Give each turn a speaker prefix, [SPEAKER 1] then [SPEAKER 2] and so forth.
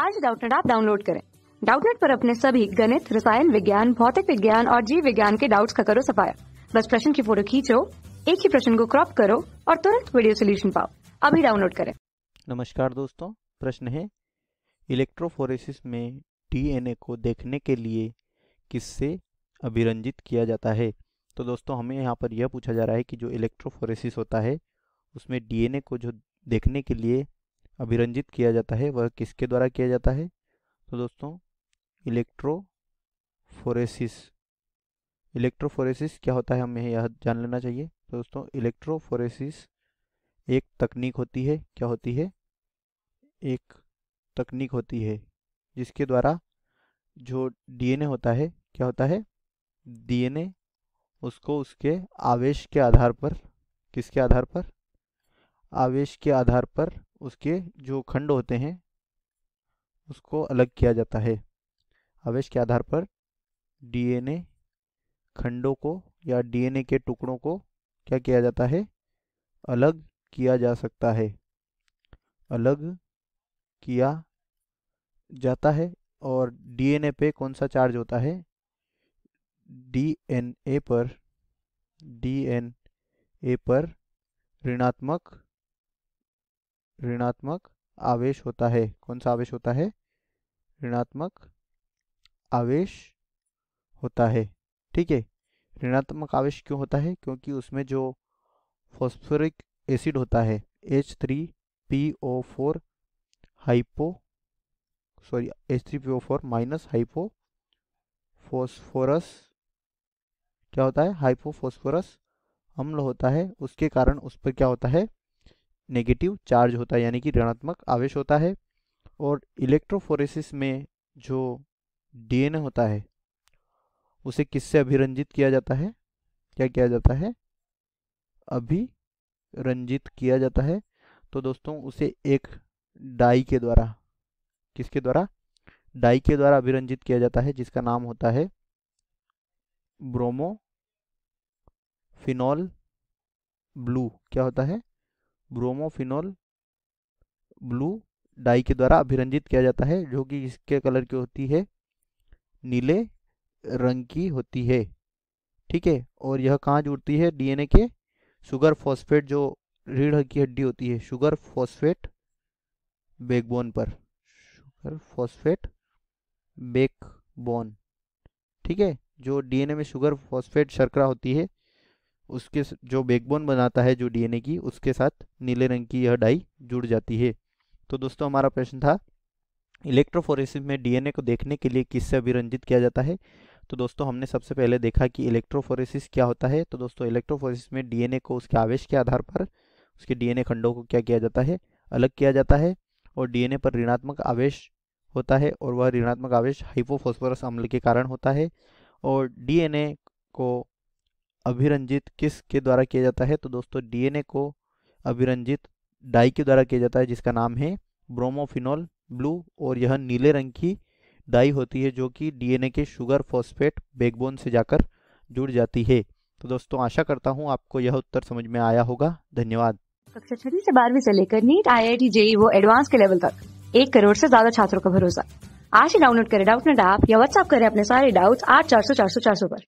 [SPEAKER 1] आज डाउटनेट आप डाउनलोड करें डाउटनेट पर अपने सभी गणित रसायन विज्ञान भौतिक विज्ञान और जीव विज्ञान के डाउट्स का करो सफाया बस प्रश्न की फोटो खींचो एक ही प्रश्न को क्रॉप करो और तुरंत वीडियो सोल्यूशन पाओ अभी डाउनलोड करें
[SPEAKER 2] नमस्कार दोस्तों प्रश्न है इलेक्ट्रोफोरेसिस में डीएनए को देखने के लिए किससे अभिरंजित किया जाता है तो दोस्तों हमें यहाँ पर यह पूछा जा रहा है कि जो इलेक्ट्रोफोरेसिस होता है उसमें डीएनए को जो देखने के लिए अभिरंजित किया जाता है वह किसके द्वारा किया जाता है तो दोस्तों इलेक्ट्रोफोरेसिस इलेक्ट्रोफोरेसिस क्या होता है हमें यह जान लेना चाहिए तो दोस्तों इलेक्ट्रोफोरेसिस एक तकनीक होती है क्या होती है एक तकनीक होती है जिसके द्वारा जो डीएनए होता है क्या होता है डीएनए उसको उसके आवेश के आधार पर किसके आधार पर आवेश के आधार पर उसके जो खंड होते हैं उसको अलग किया जाता है आवेश के आधार पर डीएनए खंडों को या डीएनए के टुकड़ों को क्या किया जाता है अलग किया जा सकता है अलग किया जाता है और डीएनए पे कौन सा चार्ज होता है डीएनए पर डीएनए पर ऋणात्मक ऋणात्मक आवेश होता है कौन सा आवेश होता है ऋणात्मक आवेश होता है ठीक है ऋणात्मक आवेश क्यों होता है क्योंकि उसमें जो फॉस्फोरिक एसिड होता है H three P O four hypo sorry H three P O four minus hypo phosphorus क्या होता है हाइपो फोस्फोरस अम्ल होता है उसके कारण उस पर क्या होता है नेगेटिव चार्ज होता है यानी कि ऋणात्मक आवेश होता है और इलेक्ट्रोफोरेसिस में जो डीएनए होता है उसे किससे अभिरंजित किया जाता है क्या किया जाता है अभिरंजित किया जाता है तो दोस्तों उसे एक डाई के द्वारा किसके द्वारा डाई के द्वारा अभिरंजित किया जाता है जिसका नाम होता है ब्रोमो फिनॉल ब्लू क्या होता है ब्रोमोफिनोल ब्लू डाई के द्वारा अभिरंजित किया जाता है जो कि इसके कलर की होती है नीले रंग की होती है ठीक है और यह कहाँ जुड़ती है डीएनए के शुगर फॉस्फेट जो रीढ़ की हड्डी होती है शुगर फॉस्फेट बैकबोन पर शुगर फॉस्फेट बैकबोन ठीक है जो डीएनए में शुगर फॉस्फेट शर्करा होती है उसके जो बैकबोन बनाता है जो डीएनए की उसके साथ नीले रंग की यह डाई जुड़ जाती है तो दोस्तों हमारा प्रश्न था इलेक्ट्रोफोरेसिस में डीएनए को देखने के लिए किससे अभिरंजित किया जाता है तो दोस्तों हमने सबसे पहले देखा कि इलेक्ट्रोफोरेसिस क्या होता है तो दोस्तों इलेक्ट्रोफोरेसिस में डीएनए को उसके आवेश के आधार पर उसके डीएनए खंडों को क्या किया जाता है अलग किया जाता है और डीएनए पर ऋणात्मक आवेश होता है और वह ऋणात्मक आवेश हाइपोफोस्फोरस अम्ल के कारण होता है और डीएनए को अभिरंजित किस के द्वारा किया जाता है तो दोस्तों डीएनए को अभिरंजित डाई के द्वारा किया जाता है जिसका नाम है ब्रोमोफिनोल ब्लू और यह नीले रंग की डाई होती है जो कि डीएनए के शुगर फॉस्फेट बैकबोन से जाकर जुड़ जाती है तो दोस्तों आशा करता हूँ आपको यह उत्तर समझ में आया होगा धन्यवाद
[SPEAKER 1] कक्षा छठी से बारहवीं से लेकर नीट आई आई टी वो एडवांस के लेवल तक एक करोड़ से ज्यादा छात्रों का भरोसा आज ही डाउनलोड करें डाउट नेट ऐप या व्हाट्सअप करें अपने सारे डाउट्स आठ चार सौ चार सौ चार सौ पर